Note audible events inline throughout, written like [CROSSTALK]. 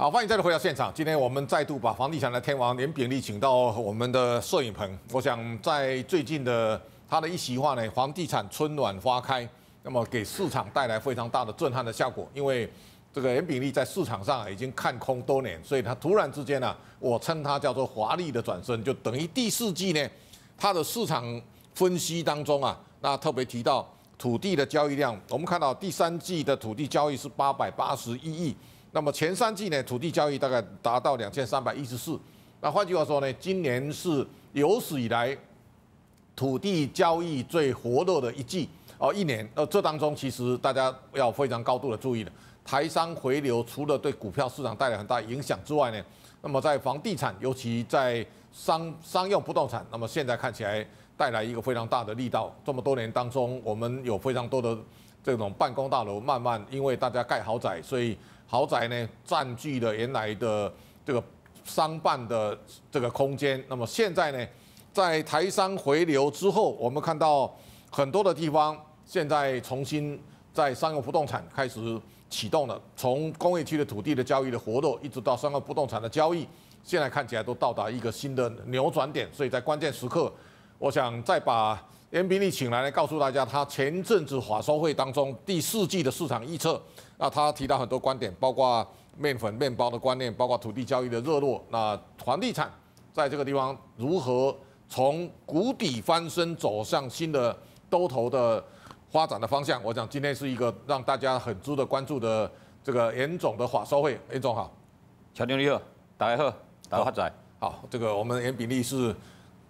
好，欢迎再度回到现场。今天我们再度把房地产的天王严炳立请到我们的摄影棚。我想在最近的他的一席话呢，房地产春暖花开，那么给市场带来非常大的震撼的效果。因为这个严炳立在市场上已经看空多年，所以他突然之间呢，我称他叫做华丽的转身，就等于第四季呢，他的市场分析当中啊，那特别提到土地的交易量，我们看到第三季的土地交易是八百八十一亿。那么前三季呢，土地交易大概达到两千三百一十四，那换句话说呢，今年是有史以来土地交易最活络的一季哦，一年那这当中其实大家要非常高度的注意的，台商回流除了对股票市场带来很大影响之外呢，那么在房地产，尤其在商商用不动产，那么现在看起来带来一个非常大的力道。这么多年当中，我们有非常多的这种办公大楼，慢慢因为大家盖豪宅，所以豪宅呢，占据了原来的这个商办的这个空间。那么现在呢，在台商回流之后，我们看到很多的地方现在重新在商用不动产开始启动了。从工业区的土地的交易的活动，一直到商用不动产的交易，现在看起来都到达一个新的扭转点。所以在关键时刻，我想再把。严比利请来告诉大家，他前阵子法收会当中第四季的市场预测，那他提到很多观点，包括面粉、面包的观念，包括土地交易的热络，那房地产在这个地方如何从谷底翻身，走向新的兜头的发展的方向，我想今天是一个让大家很值得关注的这个严总的法收会。严总好，乔经理好，大家好，大家仔，好，这个我们严比利是。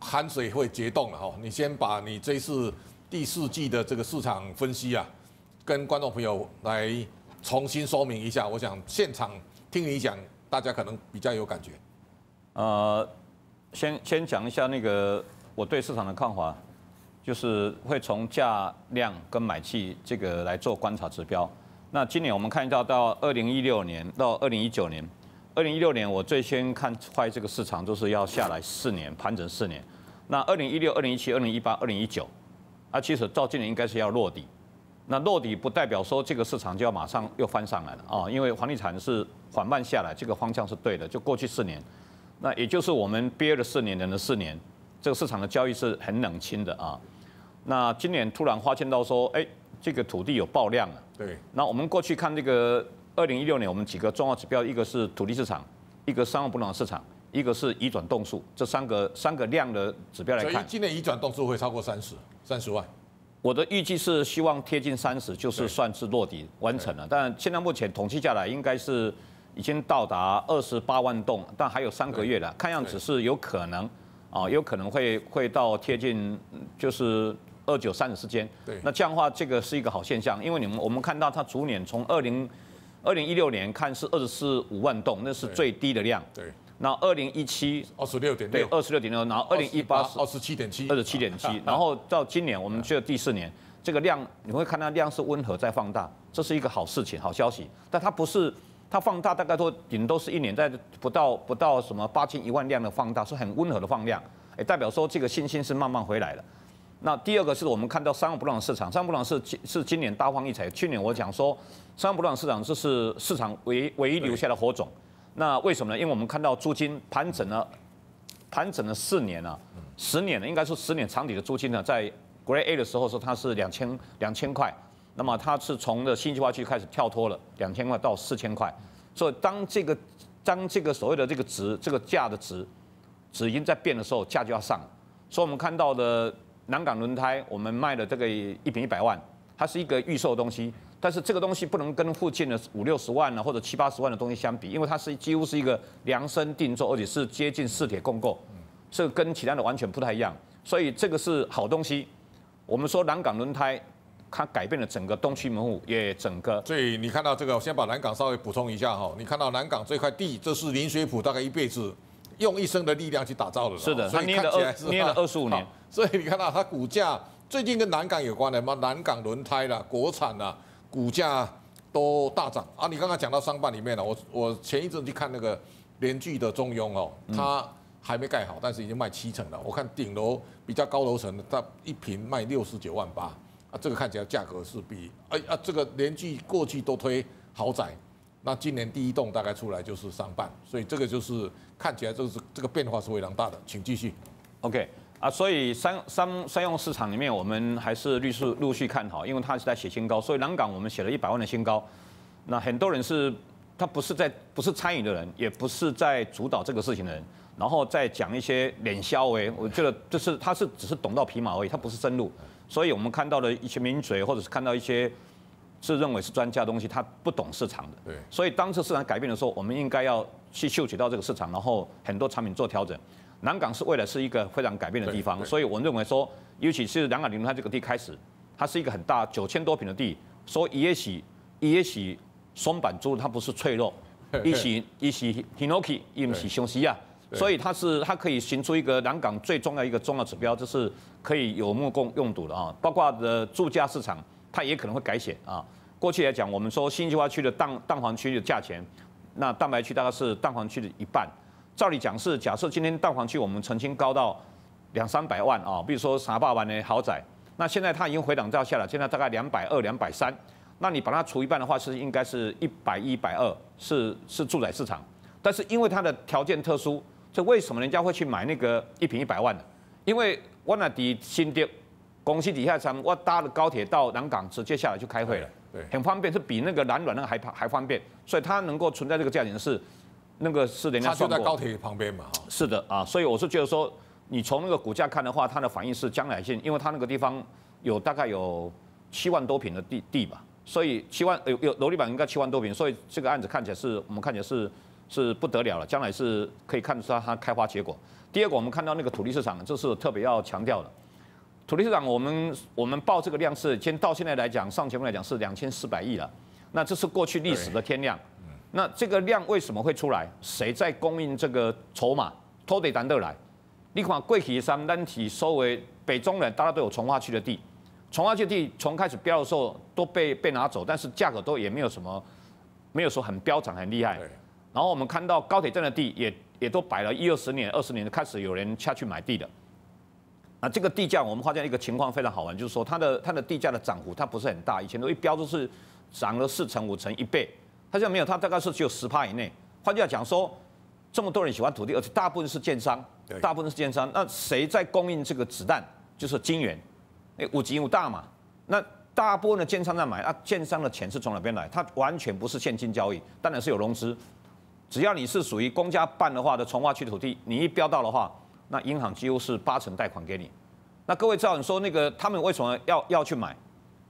汗水会结冻了哈，你先把你这次第四季的这个市场分析啊，跟观众朋友来重新说明一下。我想现场听你讲，大家可能比较有感觉。呃，先先讲一下那个我对市场的看法，就是会从价量跟买气这个来做观察指标。那今年我们看到到二零一六年到二零一九年。二零一六年，我最先看坏这个市场，就是要下来四年盘整四年。那二零一六、二零一七、二零一八、二零一九，啊，其实到今年应该是要落底。那落底不代表说这个市场就要马上又翻上来了啊，因为房地产是缓慢下来，这个方向是对的。就过去四年，那也就是我们憋了四年、忍了四年，这个市场的交易是很冷清的啊。那今年突然花现到说，哎，这个土地有爆量了。对。那我们过去看这个。二零一六年，我们几个重要指标，一个是土地市场，一个商务不动产市场，一个是移转动数，这三个三个量的指标来看，所以今年移转动数会超过三十三十万，我的预计是希望贴近三十，就是算是落地完成了。但现在目前统计下来，应该是已经到达二十八万栋，但还有三个月了，看样子是有可能啊，有可能会会到贴近就是二九三十之间。对，那这样的话，这个是一个好现象，因为你们我们看到它逐年从二零。二零一六年看是二十四五万栋，那是最低的量。对，那二零一七二十六点六，对，二十六点六。然后二零一八二十七点七，二十七点七。[LAUGHS] 然后到今年，我们去了第四年，这个量你会看到量是温和在放大，这是一个好事情，好消息。但它不是它放大，大概都顶都是一年在不到不到什么八千一万量的放大，是很温和的放量，哎，代表说这个信心是慢慢回来了。那第二个是我们看到三个不动市场，三个不动产是是今年大放异彩。去年我讲说，三个不动市场这是市场唯唯一留下的火种。那为什么呢？因为我们看到租金盘整了，盘整了四年了，十年了，应该说十年长底的租金呢，在 Grade A 的时候说它是两千两千块，那么它是从的新计划区开始跳脱了两千块到四千块。所以当这个当这个所谓的这个值这个价的值，值经在变的时候，价就要上。所以我们看到的。南港轮胎，我们卖了这个一平一百万，它是一个预售东西，但是这个东西不能跟附近的五六十万呢，或者七八十万的东西相比，因为它是几乎是一个量身定做，而且是接近四铁共购，这跟其他的完全不太一样，所以这个是好东西。我们说南港轮胎，它改变了整个东区门户，也整个。所以你看到这个，我先把南港稍微补充一下哈，你看到南港这块地，这是林水普大概一辈子用一生的力量去打造的，是的，所以捏来二捏了二十五年，所以你看到它股价最近跟南港有关的什么南港轮胎啦，国产啦，股价都大涨啊！你刚刚讲到商办里面了，我我前一阵去看那个联聚的中庸哦，它还没盖好，但是已经卖七成了。我看顶楼比较高楼层的，它一平卖六十九万八啊，这个看起来价格是比哎啊这个联聚过去都推豪宅，那今年第一栋大概出来就是商办，所以这个就是。看起来就是这个变化是非常大的，请继续。OK 啊，所以商商商用市场里面，我们还是陆续陆续看好，因为它是在写新高。所以南港我们写了一百万的新高。那很多人是，他不是在不是参与的人，也不是在主导这个事情的人，然后再讲一些脸销哎，我觉得就是他是只是懂到皮毛而已，他不是深入。所以我们看到的一些名嘴，或者是看到一些是认为是专家东西，他不懂市场的。对。所以当这市场改变的时候，我们应该要。去嗅取到这个市场，然后很多产品做调整。南港是未来是一个非常改变的地方，所以我认为说，尤其是南港林园这个地开始，它是一个很大九千多平的地，所以也许也许松板猪它不是脆弱，一起一起 Hinoki 一许雄西啊，所以它是它可以行出一个南港最重要一个重要指标，就是可以有目共用睹的啊。包括的住家市场，它也可能会改写啊。过去来讲，我们说新北区的蛋蛋黄区的价钱。那蛋白区大概是蛋黄区的一半，照理讲是，假设今天蛋黄区我们曾经高到两三百万啊，比如说啥霸湾的豪宅，那现在它已经回档照下来，现在大概两百二、两百三，那你把它除一半的话，是应该是一百、一百二，是是住宅市场。但是因为它的条件特殊，这为什么人家会去买那个一平一百万呢？因为我那底新店公司底下，我搭了高铁到南港，直接下来就开会了。对，很方便，是比那个南软那个还还方便，所以它能够存在这个价钱是，那个是人家。它就在高铁旁边嘛。是的啊，所以我是觉得说，你从那个股价看的话，它的反应是将来性，因为它那个地方有大概有七万多平的地地吧，所以七万有有楼地板应该七万多平，所以这个案子看起来是我们看起来是是不得了了，将来是可以看出它开花结果。第二个，我们看到那个土地市场这是特别要强调的。土地市场，我们我们报这个量是，先到现在来讲，上前面来讲是两千四百亿了。那这是过去历史的天量。那这个量为什么会出来？谁在供应这个筹码？拖地单得来？你看，贵体山、单体收为北中南，大家都有从化区的地。从化区地从开始标的时候都被被拿走，但是价格都也没有什么，没有说很飙涨很厉害。然后我们看到高铁站的地也也都摆了一二十年，二十年开始有人下去买地了。啊，这个地价我们发现一个情况非常好玩，就是说它的它的地价的涨幅它不是很大，以前都一标都是涨了四成五成一倍，它现在没有，它大概是只有十趴以内。换句话讲说，这么多人喜欢土地，而且大部分是建商，大部分是建商。那谁在供应这个子弹？就是金元，哎，五级五大嘛。那大部分的建商在买，那建商的钱是从哪边来？它完全不是现金交易，当然是有融资。只要你是属于公家办的话的，从化区土地，你一标到的话。那银行几乎是八成贷款给你。那各位知道你说那个他们为什么要要去买？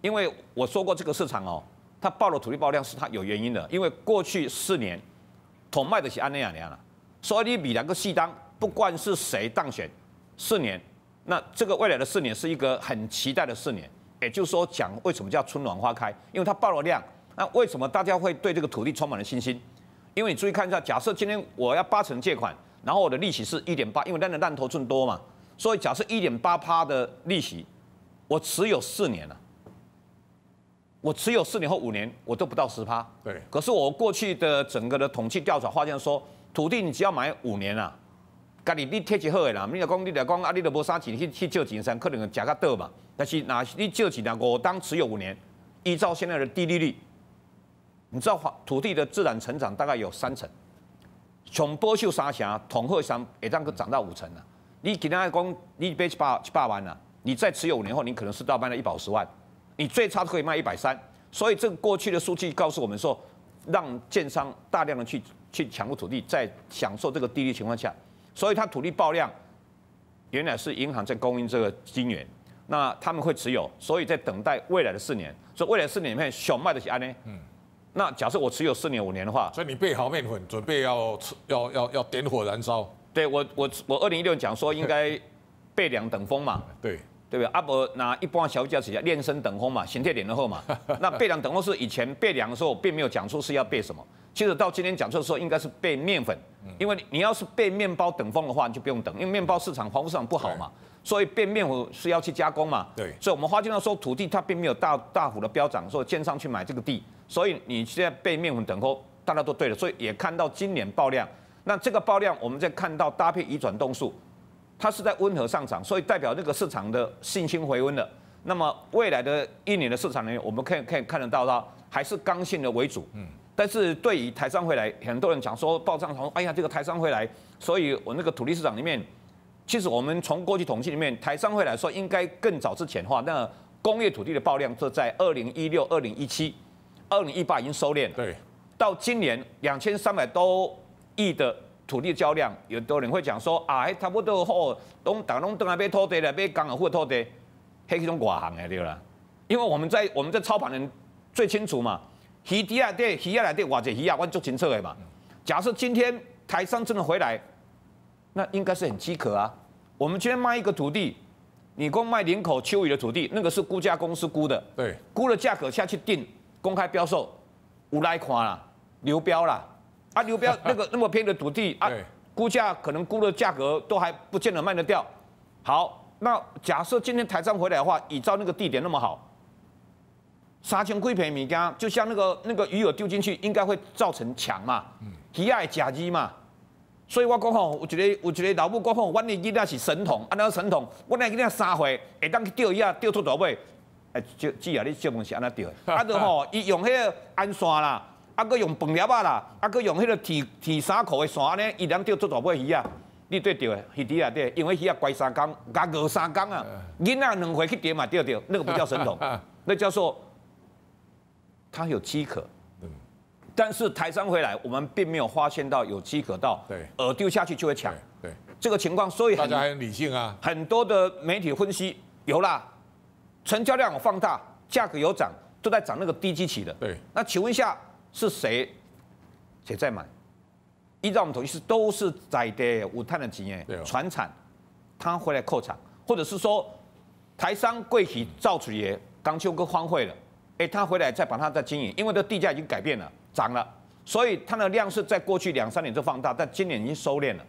因为我说过这个市场哦，它爆了土地爆量，是它有原因的。因为过去四年，统卖得起安内亚尼了，所以你比两个系当不管是谁当选，四年，那这个未来的四年是一个很期待的四年。也就是说，讲为什么叫春暖花开，因为它爆了量。那为什么大家会对这个土地充满了信心？因为你注意看一下，假设今天我要八成借款。然后我的利息是一点八，因为那的烂头寸多嘛，所以假设一点八趴的利息，我持有四年了，我持有四年或五年，我都不到十趴。对，可是我过去的整个的统计调查发现说，土地你只要买五年啦，该你你贴起好的啦，你若讲你若讲啊，你都无啥钱去去借钱生，可能加较倒嘛。但是那你借钱呐，我当持有五年，依照现在的低利率，你知道土地的自然成长大概有三成。从波袖沙峡统合商也涨个涨到五成了，你今天讲你别去八七八万了，你再持有五年后，你可能是到卖了一百五十万，你最差都可以卖一百三。所以这个过去的数据告诉我们说，让建商大量的去去抢购土地，在享受这个低利情况下，所以它土地爆量，原来是银行在供应这个金元，那他们会持有，所以在等待未来的四年，所以未来四年里面，小麦的是安呢？那假设我持有四年五年的话，所以你备好面粉，准备要要要要点火燃烧。对我我我二零一六讲说应该 [LAUGHS] 备粮等风嘛，对对不对？阿伯拿一般小弟要练身等风嘛，先贴脸的后嘛。那备粮等风是以前备粮的时候并没有讲出是要备什么，其实到今天讲出的时候应该是备面粉，因为你要是备面包等风的话你就不用等，因为面包市场、黄屋市场不好嘛，所以备面粉是要去加工嘛。对，所以我们花进来说土地它并没有大大幅的飙涨，说建商去买这个地。所以你现在被面粉等候，大家都对了，所以也看到今年爆量。那这个爆量，我们在看到搭配移转动数，它是在温和上涨，所以代表这个市场的信心回温了。那么未来的一年的市场里面，我们可以可以看得到它还是刚性的为主。嗯。但是对于台商会来，很多人讲说报账从哎呀这个台商会来，所以我那个土地市场里面，其实我们从过去统计里面，台商会来说应该更早之前的话，那工业土地的爆量是在二零一六、二零一七。二零一八已经收敛了，到今年两千三百多亿的土地交销量，有多人会讲说啊，差不多好，拢打拢等下被拖低了，被江阿虎拖低，系起种寡行的对啦。因为我们在我们在操盘人最清楚嘛，鱼底阿地起下来地，或者起啊，万做清策的嘛。假设今天台商真的回来，那应该是很饥渴啊。我们今天卖一个土地，你光卖林口秋雨的土地，那个是估价公司估的，对，估了价格下去定。公开标售，无来看啦，流标啦，啊！流标 [LAUGHS] 那个那么偏的土地啊，估价可能估的价格都还不见得卖得掉。好，那假设今天台商回来的话，依照那个地点那么好，三千块每米竿，就像那个那个鱼饵丢进去，应该会造成抢嘛？鱼爱假鱼嘛？所以我讲吼，有一个有一个老母讲吼，阮的伊那是神童，啊那个神童，我来给你三回，会当去钓鱼啊，钓出大尾，哎，就只啊！你少门是安那钓的？[LAUGHS] 啊，就吼，[LAUGHS] 伊用迄个安线啦，啊，佮用饭粒啊啦，啊，佮用迄个铁铁衫裤的线尼，伊人钓做大尾鱼啊！你对钓的，鱼底啊，对。因为鱼啊乖三工，加饿三工啊，[LAUGHS] 囡仔两回去钓嘛钓钓，那个不叫神童，那叫做他有饥渴。嗯。但是台商回来，我们并没有发现到有饥渴到，对。饵丢下去就会抢，对。这个情况，所以大家很理性啊。很多的媒体分析有啦。成交量放大，价格有涨，都在涨那个低基期的。对，那请问一下是谁谁在买？依照我们计是都是在的五碳的钱，船产他回来扩厂，或者是说台商贵企造出爷刚休个荒废了，哎，他回来再把它再经营，因为这地价已经改变了，涨了，所以它的量是在过去两三年就放大，但今年已经收敛了。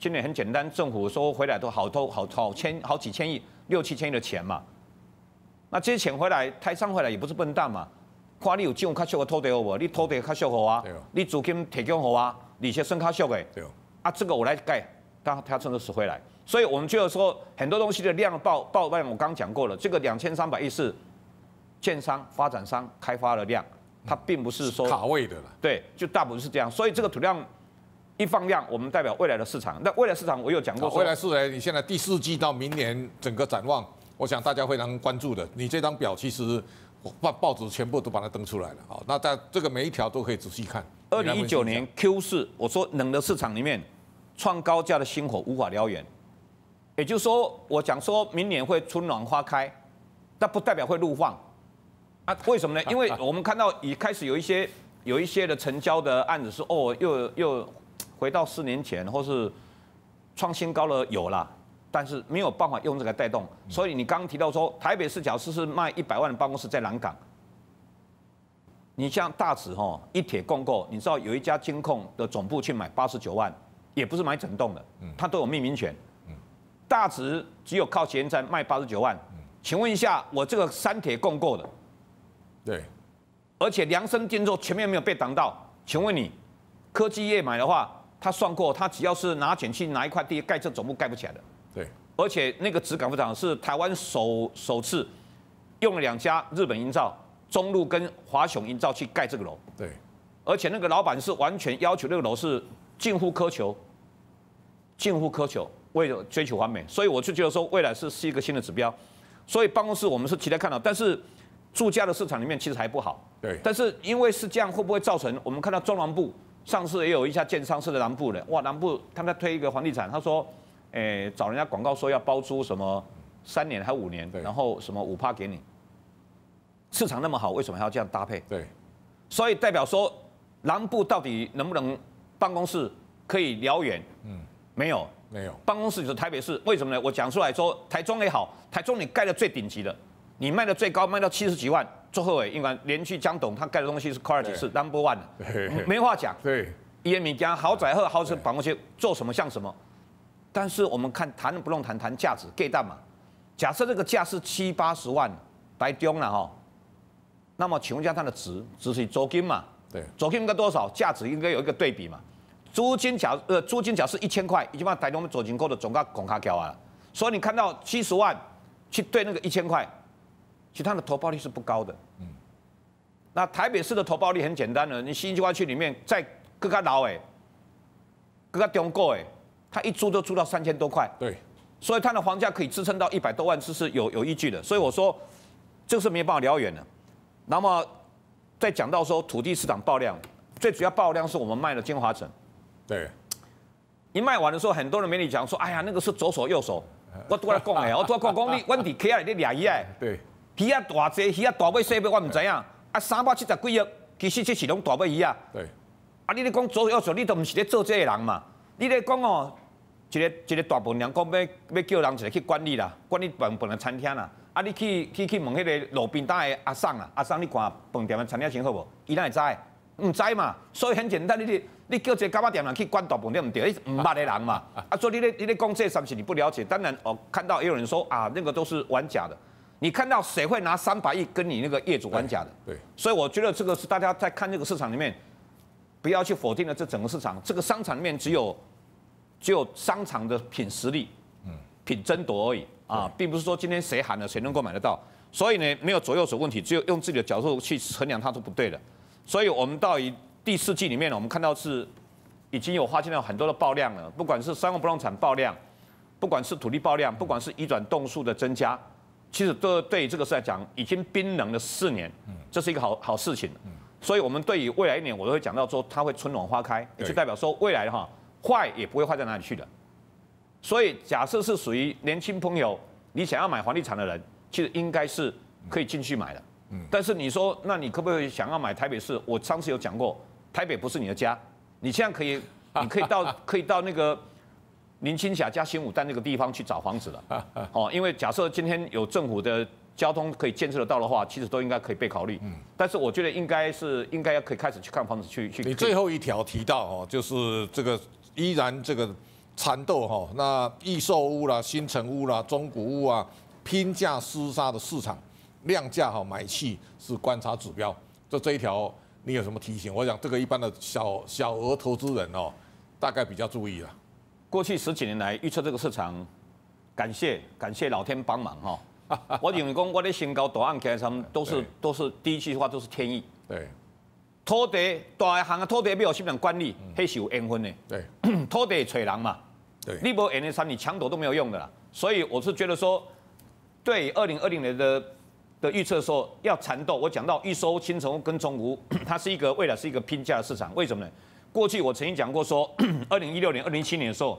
今年很简单，政府收回来都好多好好千好几千亿六七千亿的钱嘛。那这些钱回来，台商回来也不是笨蛋嘛，看你有这种卡熟的土地好不？你土地卡熟好啊，你租金提供好啊，而且算卡熟的，啊，这个我来盖，他台商都是回来，所以我们就要说很多东西的量爆爆万，我刚讲过了，这个两千三百亿是建商、发展商开发的量，它并不是说卡位的了，对，就大部分是这样，所以这个土量一放量，我们代表未来的市场，那未来市场我有讲过，未来市场你现在第四季到明年整个展望。我想大家非常关注的，你这张表其实报报纸全部都把它登出来了啊。那在这个每一条都可以仔细看。二零一九年 Q 四，我说冷的市场里面创高价的星火无法燎原，也就是说我讲说明年会春暖花开，但不代表会怒放啊？为什么呢？[LAUGHS] 因为我们看到已开始有一些有一些的成交的案子是哦，又又回到四年前，或是创新高了，有啦。但是没有办法用这个带动，所以你刚刚提到说台北市甲市是卖一百万的办公室在南港，你像大池吼一铁共购，你知道有一家监控的总部去买八十九万，也不是买整栋的，他都有命名权，大池只有靠前站卖八十九万，请问一下我这个三铁共购的，对，而且量身定做前面没有被挡到，请问你科技业买的话，他算过他只要是拿钱去拿一块地盖这总部盖不起来的。对，而且那个职港副厂是台湾首首次用了两家日本营造中路跟华雄营造去盖这个楼。对，而且那个老板是完全要求那个楼是近乎苛求，近乎苛求为了追求完美，所以我就觉得说未来是是一个新的指标。所以办公室我们是期待看到，但是住家的市场里面其实还不好。对，但是因为是这样，会不会造成我们看到中南部上次也有一家建商是在南部的，哇，南部他们在推一个房地产，他说。诶，找人家广告说要包租什么三年还五年，然后什么五趴给你。市场那么好，为什么还要这样搭配？对，所以代表说南部到底能不能办公室可以燎原？嗯，没有，没有。办公室就是台北市，为什么呢？我讲出来说，台中也好，台中你盖的最顶级的，你卖的最高，卖到七十几万。最后尾，因为连续江董他盖的东西是 quality 是 number one 没话讲。对，一、二、米间豪宅和豪宅办公室做什么像什么？但是我们看谈不用谈，谈价值给大嘛。假设这个价是七八十万台中了哈，那么请问一下它的值，只是租金嘛？对，租金应该多少？价值应该有一个对比嘛？租金假呃，租金假是一千块，已经把台东我们租金扣的总价拱下交啊。所以你看到七十万去对那个一千块，其实它的投报率是不高的。嗯。那台北市的投报率很简单了，你新光区里面再各个老的，各个中国的。他一租都租到三千多块，对，所以他的房价可以支撑到一百多万，是是有有依据的。所以我说，这个是没有办法聊远的。那么，再讲到说土地市场爆量，最主要爆量是我们卖了精华城，对，一卖完的时候，很多人媒体讲说，哎呀，那个是左手右手，[LAUGHS] 我都来讲诶，我都讲讲你，阮 [LAUGHS] 题起来你掠鱼哎，对，鱼啊大只，鱼啊大尾细尾，我唔知影，啊三百七十几亿，其实这是拢大尾鱼啊，对，啊你咧讲左手右手，你都唔是咧做这个人嘛，你咧讲哦。一个一个大饭人讲要要叫人一来去管理啦，管理本本来餐厅啦，啊，你去去去问迄个路边摊的阿桑啦，阿桑，你看饭店的餐厅情好无？伊哪会知？毋知嘛，所以很简单，你你你叫一个加班店人去管大饭店，毋对，伊毋捌的人嘛，啊，所以你咧你咧讲这三起你不了解，当然哦，看到也有人说啊，那个都是玩假的，你看到谁会拿三百亿跟你那个业主玩假的？对，所以我觉得这个是大家在看这个市场里面，不要去否定了这整个市场，这个商场里面只有。只有商场的品实力，品争夺而已啊，并不是说今天谁喊了谁能够买得到，所以呢没有左右手问题，只有用自己的角度去衡量它是不对的。所以，我们到以第四季里面，呢，我们看到是已经有发现了很多的爆量了，不管是商用不动产爆量，不管是土地爆量，不管是移转动数的增加，其实都对这个事来讲已经冰冷了四年，这是一个好好事情。所以，我们对于未来一年，我都会讲到说它会春暖花开，就代表说未来哈。坏也不会坏在哪里去的，所以假设是属于年轻朋友，你想要买房地产的人，其实应该是可以进去买的。嗯。但是你说，那你可不可以想要买台北市？我上次有讲过，台北不是你的家，你现在可以，[LAUGHS] 你可以到可以到那个林青霞加新武旦那个地方去找房子了。[LAUGHS] 哦，因为假设今天有政府的交通可以建设得到的话，其实都应该可以被考虑。嗯。但是我觉得应该是应该要可以开始去看房子去去。你最后一条提到哦，就是这个。依然这个缠斗哈，那易售屋啦、新城屋啦、中古屋啊，拼价厮杀的市场，量价哈买气是观察指标。这这一条，你有什么提醒？我想这个一般的小小额投资人哦，大概比较注意了。过去十几年来预测这个市场，感谢感谢老天帮忙哈。[LAUGHS] 我认为讲，我的新高大案开仓都是都是第一句话都是天意。对。土地大一行的土地没有什么人管理，那是有缘分的。对，[CLEARS THROAT] 土地找人嘛，对，你无烟的山，你抢夺都没有用的啦。所以我是觉得说，对二零二零年的的预测说要缠斗，我讲到预售新成屋跟中屋，[CLEARS THROAT] 它是一个未来是一个拼价市场，为什么呢？过去我曾经讲过说，[CLEARS THROAT] 二零一六年、二零一七年的时候，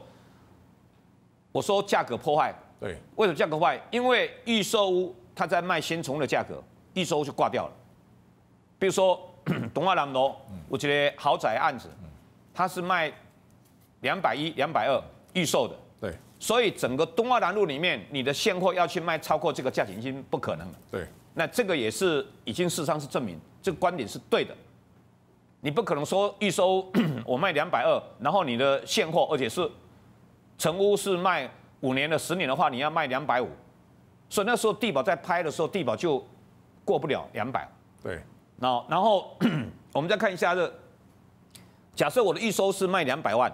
我说价格破坏，对，为什么价格破坏？因为预售屋它在卖先从的价格，预售就挂掉了，比如说。东华南路，我觉得豪宅案子，它是卖两百一、两百二预售的。对。所以整个东华南路里面，你的现货要去卖超过这个价钱已经不可能了。对。那这个也是已经事实上是证明，这个观点是对的。你不可能说预售 [CLEARS THROAT] 我卖两百二，然后你的现货，而且是成屋是卖五年的、十年的话，你要卖两百五。所以那时候地保在拍的时候，地保就过不了两百。对。那然后。[CLEARS THROAT] 我们再看一下，这假设我的预收是卖两百万，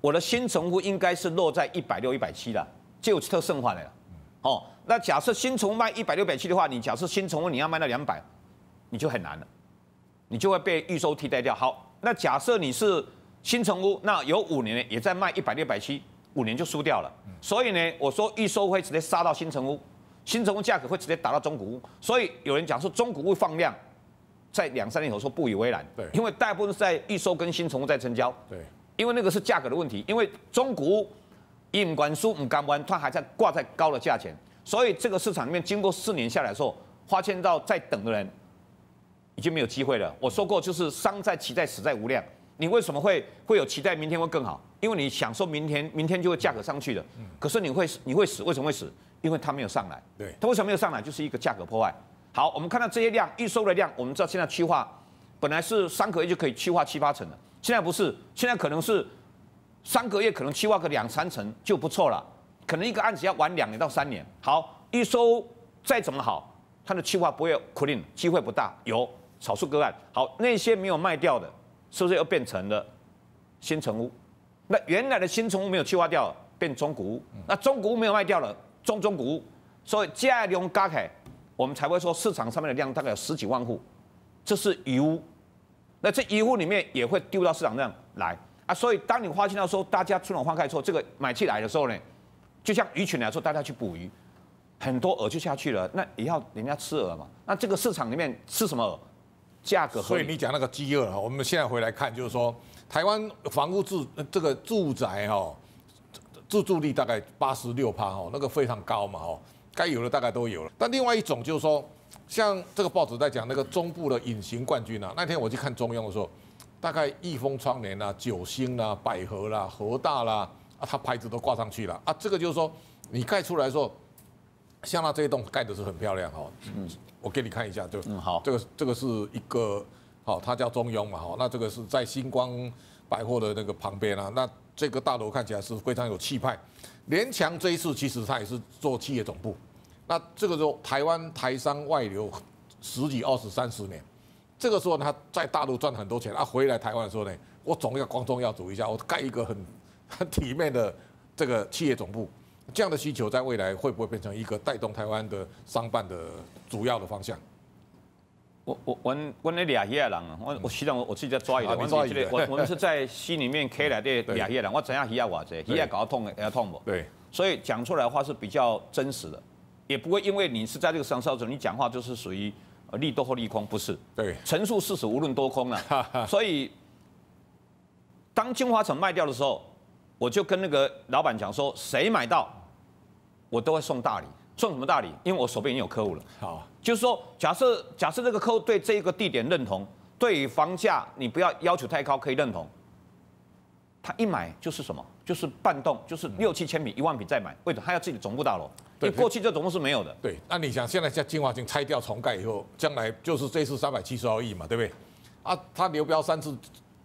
我的新成屋应该是落在一百六、一百七的，就有特剩下来了。哦，那假设新成屋卖一百六、百七的话，你假设新成屋你要卖到两百，你就很难了，你就会被预收替代掉。好，那假设你是新成屋，那有五年也在卖一百六、百七，五年就输掉了。所以呢，我说预收会直接杀到新成屋，新成屋价格会直接打到中古屋，所以有人讲说中古屋放量。在两三年以后说不以为然，对，因为大部分是在预售跟新宠物在成交，对，因为那个是价格的问题，因为中古印管书唔干弯，它还在挂在高的价钱，所以这个市场里面经过四年下来的时候，花千兆在等的人已经没有机会了。我说过，就是伤在期待死在无量，你为什么会会有期待明天会更好？因为你想说明天明天就会价格上去的，可是你会你会死？为什么会死？因为它没有上来，对，它为什么没有上来？就是一个价格破坏。好，我们看到这些量预收的量，我们知道现在区划，本来是三个月就可以去化七八成了，现在不是，现在可能是三个月可能去化个两三成就不错了，可能一个案子要玩两年到三年。好，预收再怎么好，它的去化不会有 c l e n 机会不大。有少数个案，好，那些没有卖掉的，是不是又变成了新城屋？那原来的新城屋没有去化掉变中古屋。那中古屋没有卖掉了，中中古屋。所以加量加凯。我们才会说市场上面的量大概有十几万户，这是鱼污，那这鱼污里面也会丢到市场上来啊，所以当你花期到说大家春暖花开时候，这个买起来的时候呢，就像鱼群来说，大家去捕鱼，很多饵就下去了，那也要人家吃饵嘛，那这个市场里面吃什么价格？所以你讲那个饥饿哈，我们现在回来看就是说台湾房屋住这个住宅哈，自住率大概八十六趴哈，那个非常高嘛哈。该有的大概都有了，但另外一种就是说，像这个报纸在讲那个中部的隐形冠军啊。那天我去看中庸的时候，大概易丰窗帘啦、九星啦、百合啦、河大啦，啊，它牌子都挂上去了啊。这个就是说，你盖出来的时候，像它这一栋盖的是很漂亮哦。嗯，我给你看一下，就，嗯好，这个这个是一个，好，它叫中庸嘛，好，那这个是在星光百货的那个旁边啊，那这个大楼看起来是非常有气派。联强这一次其实他也是做企业总部，那这个时候台湾台商外流十几、二十、三十年，这个时候他在大陆赚很多钱，他回来台湾的时候呢，我总要光宗耀祖一下，我盖一个很很体面的这个企业总部，这样的需求在未来会不会变成一个带动台湾的商办的主要的方向？我我我我那俩野人啊，我我实际上我自己在抓鱼的，我我们是 [LAUGHS] 在心里面开来的俩野人，我知样鱼要我这鱼要搞痛的要痛不？对，所以讲出来话是比较真实的，也不会因为你是在这个商超中，你讲话就是属于利多或利空，不是？对，陈述事实无论多空了，所以当金华城卖掉的时候，我就跟那个老板讲说，谁买到我都会送大礼。送什么大礼？因为我手边已经有客户了。好，就是说，假设假设这个客户对这一个地点认同，对房价你不要要求太高，可以认同。他一买就是什么？就是半栋，就是六七千米、一万米再买，为什么？他要自己总部大楼。对。过去这总部是没有的。对。那你想，现在在金华经拆掉重盖以后，将来就是这次三百七十二亿嘛，对不对？啊，他流标三次，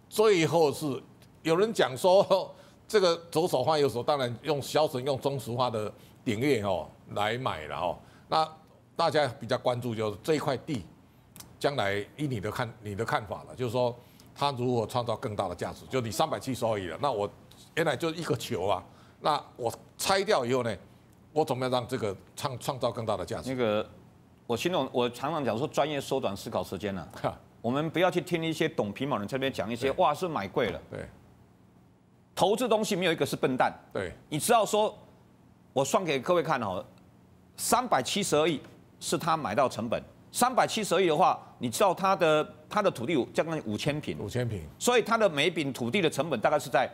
最后是有人讲说 [LAUGHS] 这个左手换右手，当然用消沈用中石化的典略哦。来买了哦，那大家比较关注就是这一块地，将来依你的看你的看法了，就是说它如何创造更大的价值。就你三百七十而已了，那我原来就一个球啊，那我拆掉以后呢，我怎么样让这个创创造更大的价值？那个我心中我常常讲说，专业缩短思考时间了，我们不要去听一些懂皮毛的人这边讲一些哇是买贵了，对，投资东西没有一个是笨蛋，对，你知道说我算给各位看哦。三百七十亿是他买到成本，三百七十亿的话，你知道他的他的土地将近五千平，五千平，所以他的每笔土地的成本大概是在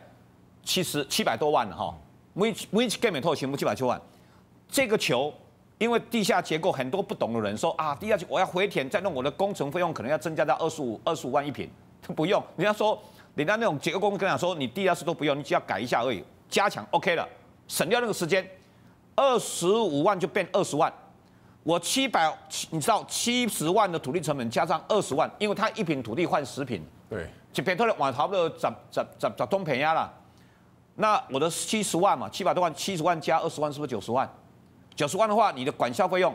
七十七百多万了哈，c h game 每全部七百多万。这个球，因为地下结构很多不懂的人说啊，地下我要回填，再弄我的工程费用可能要增加到二十五二十五万一平，不用，人家说人家那种结构工程师讲说，你地下室都不用，你只要改一下而已，加强 OK 了，省掉那个时间。二十五万就变二十万，我七百你知道七十万的土地成本加上二十万，因为他一平土地换十平，对，就变突了，往差不多涨涨涨涨东平压了，那我的七十万嘛，七百多万七十万加二十万是不是九十万？九十万的话，你的管销费用、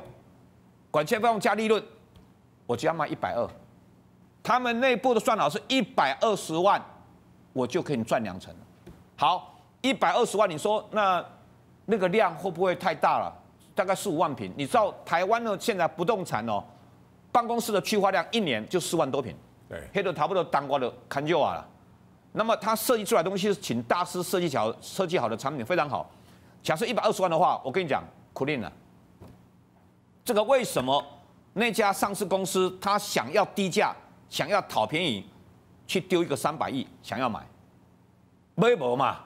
管切费用加利润，我只要卖一百二，他们内部的算好是一百二十万，我就可以赚两成。好，一百二十万，你说那？那个量会不会太大了？大概四五万平。你知道台湾的现在不动产哦，办公室的去化量一年就四万多平。对，黑的差不多当官的看就啊了。那么他设计出来东西，请大师设计好设计好的产品非常好。假设一百二十万的话，我跟你讲，苦练了。这个为什么那家上市公司他想要低价，想要讨便宜，去丢一个三百亿想要买，没得嘛。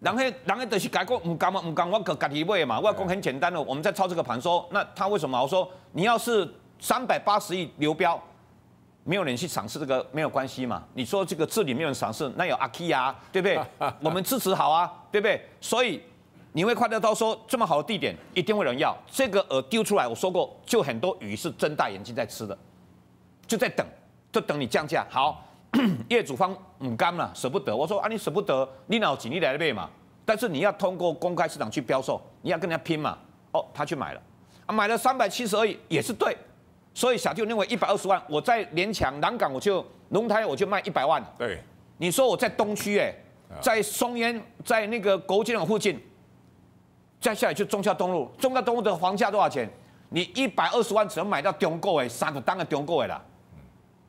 人后，人后就是改过，唔敢嘛，唔讲我可家己位嘛。外讲很简单的，我们在操这个盘，说那他为什么？我说你要是三百八十亿流标，没有人去尝试这个没有关系嘛。你说这个治理没有人尝试，那有阿 k 啊，对不对？[LAUGHS] 我们支持好啊，对不对？所以你会快乐到说这么好的地点一定会有人要。这个饵丢出来，我说过，就很多鱼是睁大眼睛在吃的，就在等，就等你降价好。[COUGHS] 业主方唔甘啦，舍不得。我说啊，你舍不得，你脑筋你来得嘛？但是你要通过公开市场去标售，你要跟人家拼嘛。哦，他去买了，买了三百七十亿也是对。所以小舅认为一百二十万，我在联强南港我就龙泰我就卖一百万。对，你说我在东区哎，在松烟，在那个国际场附近，再下来就中桥东路，中桥东路的房价多少钱？你一百二十万只能买到中国的，三个当然中国的啦。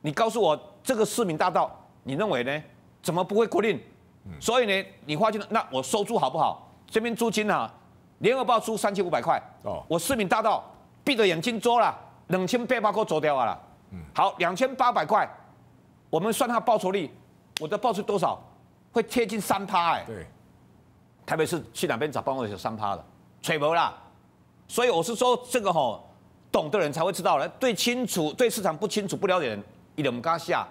你告诉我。这个市民大道，你认为呢？怎么不会固定？所以呢，你花钱，那我收租好不好？这边租金啊，联合报租三千五百块哦。我市民大道闭着眼睛租了两千八百块走掉了。嗯，好，两千八百块，我们算它报酬率，我的报酬多少？会贴近三趴哎。对，台北市去哪边找办公室三趴的？吹毛啦。所以我是说这个吼，懂的人才会知道嘞，对清楚，对市场不清楚不了解人。我们加下，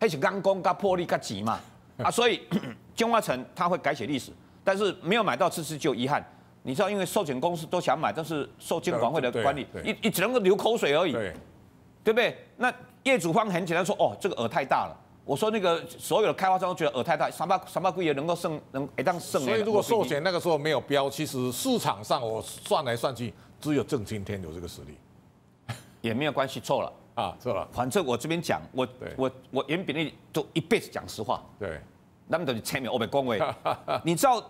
还是刚公加魄力加急嘛啊，所以金华城他会改写历史，但是没有买到这次就遗憾。你知道，因为售前公司都想买，但是受监管会的管理，你你只能够流口水而已，对不对？那业主方很简单说，哦，这个耳太大了。我说那个所有的开发商都觉得耳太大，三八三八柜也能够胜，能一旦胜。所以如果售前那个时候没有标，其实市场上我算来算去，只有郑青天有这个实力，[LAUGHS] 也没有关系，错了。啊，是了，反正我这边讲，我我我严比利都一辈子讲实话。对，那么等于签名，我们恭维，你知道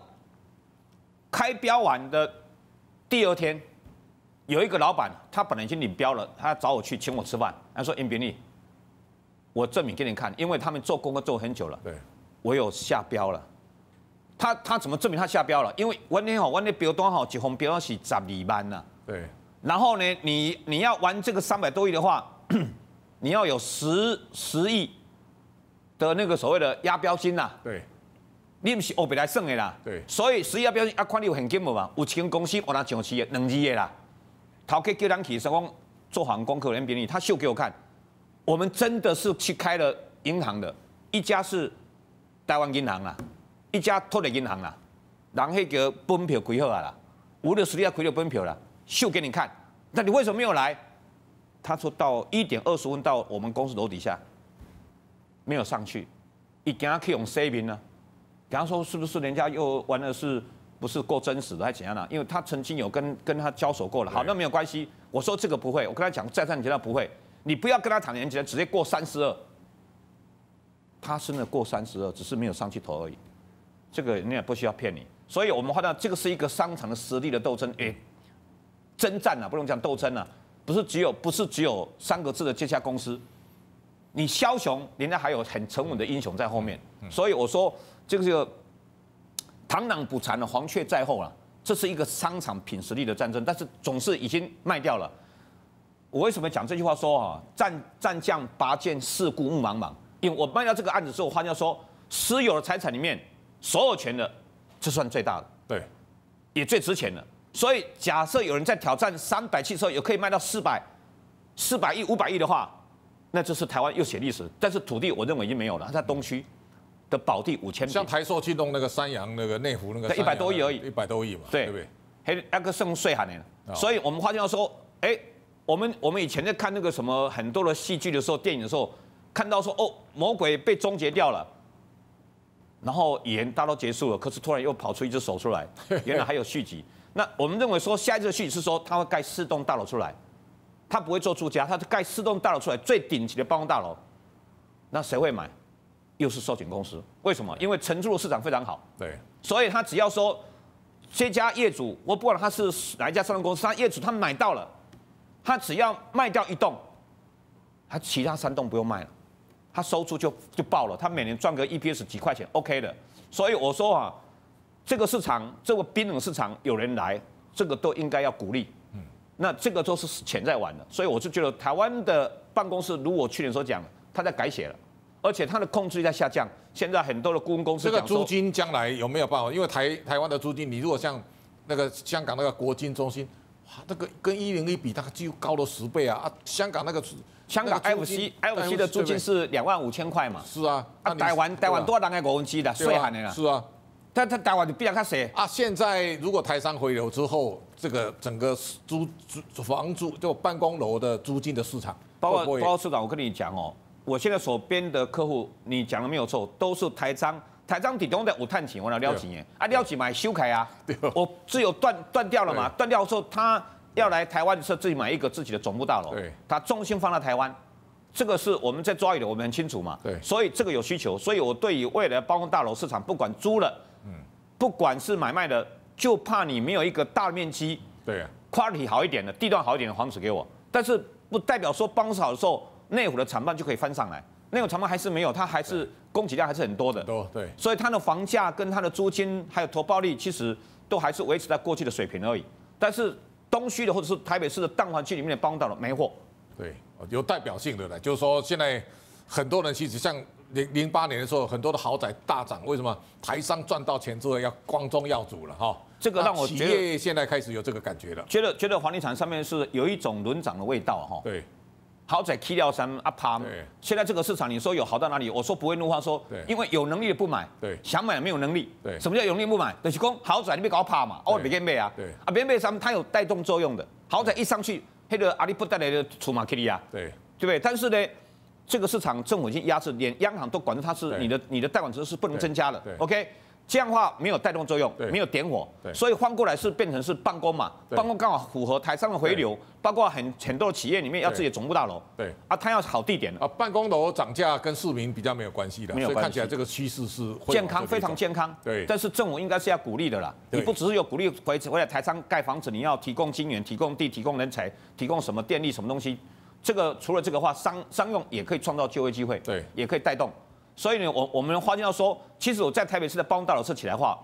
开标完的第二天，有一个老板，他本来已经领标了，他找我去请我吃饭，他说严比利，我证明给你看，因为他们做功课做很久了，对，我有下标了。他他怎么证明他下标了？因为玩的好，玩的标单好，几封标是十二万呐。对，然后呢，你你要玩这个三百多亿的话。[COUGHS] 你要有十十亿的那个所谓的压标金呐？对，你不是欧比来算的啦？对，所以十亿压标金一你有现金无嘛，有千公司我拿上市的两亿的啦。头去叫人去，说讲做航空可能便你，他秀给我看，我们真的是去开了银行的，一家是台湾银行啦，一家托的银行啦，人后叫个本票开户啊啦，五六十亿开了本票啦，秀给你看，那你为什么没有来？他说到一点二十分到我们公司楼底下，没有上去，一给他去用 saving 呢。给他说，是不是人家又玩的是不是够真实的，还是怎样呢？因为他曾经有跟跟他交手过了，好，那没有关系。我说这个不会，我跟他讲再三强调不会，你不要跟他谈年纪，直接过三十二。他真的过三十二，只是没有上去投而已。这个你也不需要骗你。所以，我们看到这个是一个商场的实力的斗争，哎，征战啊，不用讲斗争啊。不是只有不是只有三个字的这家公司，你枭雄，人家还有很沉稳的英雄在后面，所以我说这个这个螳螂捕蝉黄雀在后了，这是一个商场品实力的战争，但是总是已经卖掉了。我为什么讲这句话说啊，战战将拔剑四顾目茫茫，因为我卖掉这个案子之后，发现说私有的财产里面所有权的这算最大的，对，也最值钱的。所以假设有人在挑战三百汽车，也可以卖到四百、四百亿、五百亿的话，那就是台湾又写历史。但是土地，我认为已经没有了。在东区的宝地五千，像台塑去弄那个三洋那个内湖那个，一百多亿而已，一百多亿嘛，对不对？还那个税海呢？所以我们发现要说，哎，我们我们以前在看那个什么很多的戏剧的时候、电影的时候，看到说，哦，魔鬼被终结掉了。然后演大都结束了，可是突然又跑出一只手出来，[LAUGHS] 原来还有续集。那我们认为说，下一次续集是说他会盖四栋大楼出来，他不会做住家，他就盖四栋大楼出来，最顶级的办公大楼。那谁会买？又是收险公司。为什么？因为承租的市场非常好。对，所以他只要说这家业主，我不管他是哪一家上市公司，他业主他买到了，他只要卖掉一栋，他其他三栋不用卖了。他收出就就爆了，他每年赚个 E P S 几块钱，O K 的。所以我说啊，这个市场这个冰冷市场有人来，这个都应该要鼓励。嗯，那这个都是潜在玩的。所以我就觉得台湾的办公室，如我去年所讲，他在改写了，而且他的控制在下降。现在很多的顾问公司，这个租金将来有没有办法？因为台台湾的租金，你如果像那个香港那个国金中心。哇，这个跟一零一比，它就高了十倍啊！啊，香港那个，香港 F C F C 的租金是两万五千块嘛？是啊，啊，台湾台湾多少人爱国企的？对啊，是啊，他他台湾就比较看谁啊。现在如果台商回流之后，这个整个租租房租就办公楼的租金的市场，包括包括市长，我跟你讲哦，我现在所边的客户，你讲的没有错，都是台商。台商底端的我探钱，我来撩钱耶，啊撩钱买修凯啊，我只有断断掉了嘛，断掉的时候他要来台湾的时候自己买一个自己的总部大楼，对，他中心放在台湾，这个是我们在抓的，我们很清楚嘛，对，所以这个有需求，所以我对于未来包括大楼市场，不管租了，嗯，不管是买卖的，就怕你没有一个大面积，对，quality 好一点的地段好一点的房子给我，但是不代表说帮手的时候内湖的产办就可以翻上来，内湖产办还是没有，他还是。供给量还是很多的，多对，所以它的房价跟它的租金还有投报率其实都还是维持在过去的水平而已。但是东区的或者是台北市的淡华区里面的帮到了没货，对，有代表性的了，就是说现在很多人其实像零零八年的时候，很多的豪宅大涨，为什么？台商赚到钱之后要光宗耀祖了哈，这个让我觉得现在开始有这个感觉了，觉得觉得房地产上面是有一种轮涨的味道哈。对。豪宅踢掉三啊趴嘛，现在这个市场你说有好到哪里？我说不会怒话说因为有能力的不买，对，想买没有能力，对，什么叫有能力不买？就是讲豪宅你别搞趴嘛，哦别买啊，对，啊别被什么，它有带动作用的，豪宅一上去，那的阿里不来的出嘛克力啊，对，对不对？但是呢，这个市场政府已经压制，连央行都管着，它是你的你的贷款值是不能增加了，OK。这样的话没有带动作用，没有点火，所以换过来是变成是办公嘛，办公刚好符合台商的回流，包括很很多企业里面要自己的总部大楼，对啊，他要好地点的啊，办公楼涨价跟市民比较没有关系的，没有关系，看起来这个趋势是健康非常健康，对，但是政府应该是要鼓励的啦，你不只是有鼓励回回来台商盖房子，你要提供金源，提供地，提供人才，提供什么电力什么东西，这个除了这个话商商用也可以创造就业机会，对，也可以带动。所以呢，我我们花教到说，其实我在台北市的办公大楼设起来话，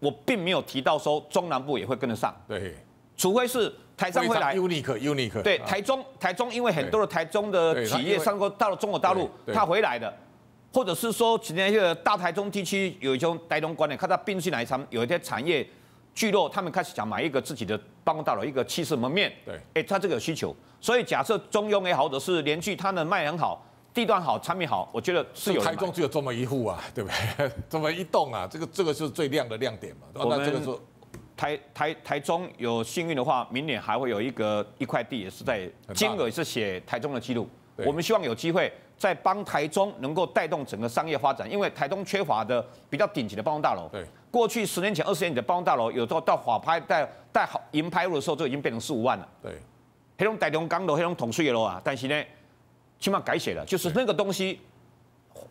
我并没有提到说中南部也会跟得上。对，除非是台商会来。unique unique。对，台中台中因为很多的台中的企业上过到了中国大陆，他回来的，或者是说今天一个大台中地区有一种带动观念，看到宾西奶场有一些产业聚落，他们开始想买一个自己的办公大楼，一个气势门面。对，哎，他这个有需求。所以假设中庸也好，或者是连续，他能卖很好。地段好，产品好，我觉得是有。台中只有这么一户啊，对不对？这么一栋啊，这个这个是最亮的亮点嘛。我是台台台中有幸运的话，明年还会有一个一块地，也是在金额也是写台中的记录。我们希望有机会再帮台中能够带动整个商业发展，因为台中缺乏的比较顶级的办公楼。对，过去十年前、二十年的办公大楼，有时候到法拍、带带好银拍的时候，就已经变成四五万了。对，黑龙大梁钢楼、黑龙统税的楼啊，但是呢。起码改写了，就是那个东西，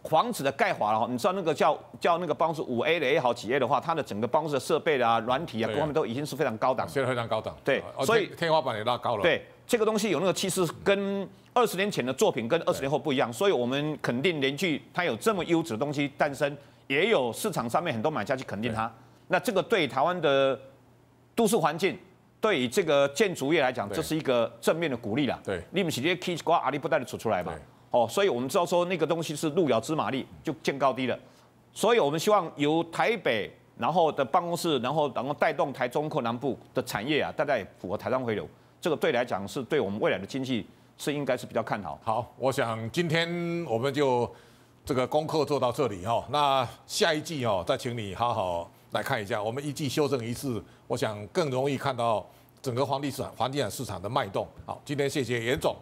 房子的盖华了。你知道那个叫叫那个办公室五 A 的也好企业的话，它的整个办公室的设备啊、软体啊各方面都已经是非常高档，非常高档。对，所以天花板也拉高了。对，这个东西有那个，其势跟二十年前的作品跟二十年后不一样，所以我们肯定连续它有这么优质的东西诞生，也有市场上面很多买家去肯定它。那这个对台湾的都市环境。对于这个建筑业来讲，这是一个正面的鼓励啦。对，你们直接些 k i s 瓜阿里不带的走出来嘛？哦，所以我们知道说那个东西是路遥知马力，就见高低了。所以我们希望由台北，然后的办公室，然后然后带动台中、靠南部的产业啊，大概符合台商回流。这个对来讲是对我们未来的经济是应该是比较看好。好，我想今天我们就这个功课做到这里哈。那下一季哦，再请你好好来看一下，我们一季修正一次。我想更容易看到整个房地产房地产市场的脉动。好，今天谢谢严总。